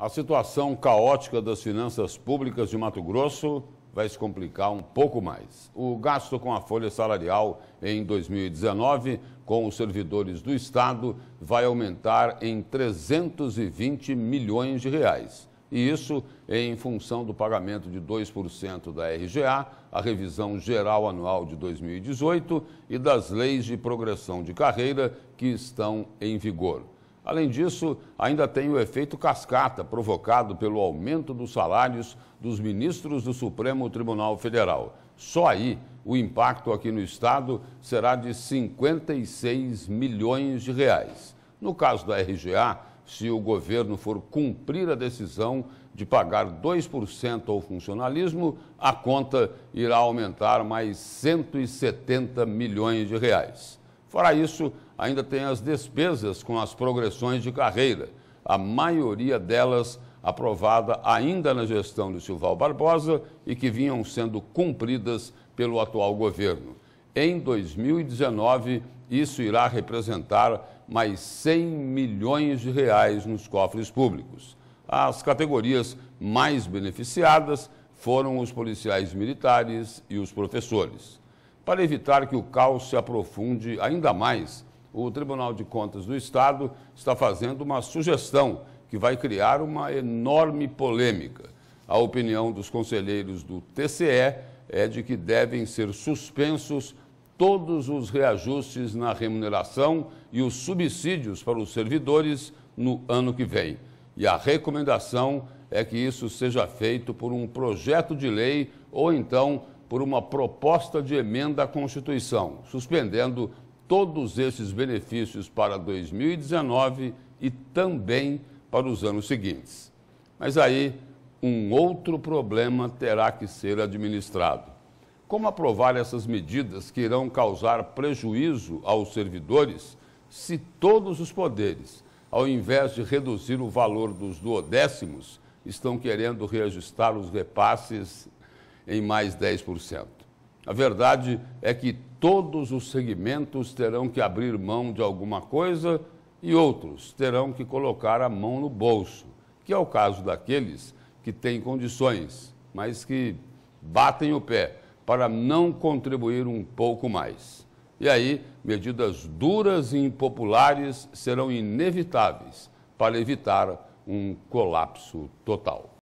A situação caótica das finanças públicas de Mato Grosso vai se complicar um pouco mais. O gasto com a folha salarial em 2019 com os servidores do Estado vai aumentar em 320 milhões de reais. E isso em função do pagamento de 2% da RGA, a revisão geral anual de 2018 e das leis de progressão de carreira que estão em vigor. Além disso, ainda tem o efeito cascata provocado pelo aumento dos salários dos ministros do Supremo Tribunal Federal. Só aí, o impacto aqui no estado será de 56 milhões de reais. No caso da RGA, se o governo for cumprir a decisão de pagar 2% ao funcionalismo, a conta irá aumentar mais 170 milhões de reais. Fora isso, ainda tem as despesas com as progressões de carreira, a maioria delas aprovada ainda na gestão de Silval Barbosa e que vinham sendo cumpridas pelo atual governo. Em 2019, isso irá representar mais 100 milhões de reais nos cofres públicos. As categorias mais beneficiadas foram os policiais militares e os professores. Para evitar que o caos se aprofunde ainda mais, o Tribunal de Contas do Estado está fazendo uma sugestão que vai criar uma enorme polêmica. A opinião dos conselheiros do TCE é de que devem ser suspensos todos os reajustes na remuneração e os subsídios para os servidores no ano que vem. E a recomendação é que isso seja feito por um projeto de lei ou então por uma proposta de emenda à Constituição, suspendendo todos esses benefícios para 2019 e também para os anos seguintes. Mas aí um outro problema terá que ser administrado. Como aprovar essas medidas que irão causar prejuízo aos servidores se todos os poderes, ao invés de reduzir o valor dos duodécimos, estão querendo reajustar os repasses em mais 10%. A verdade é que todos os segmentos terão que abrir mão de alguma coisa e outros terão que colocar a mão no bolso, que é o caso daqueles que têm condições, mas que batem o pé para não contribuir um pouco mais. E aí, medidas duras e impopulares serão inevitáveis para evitar um colapso total.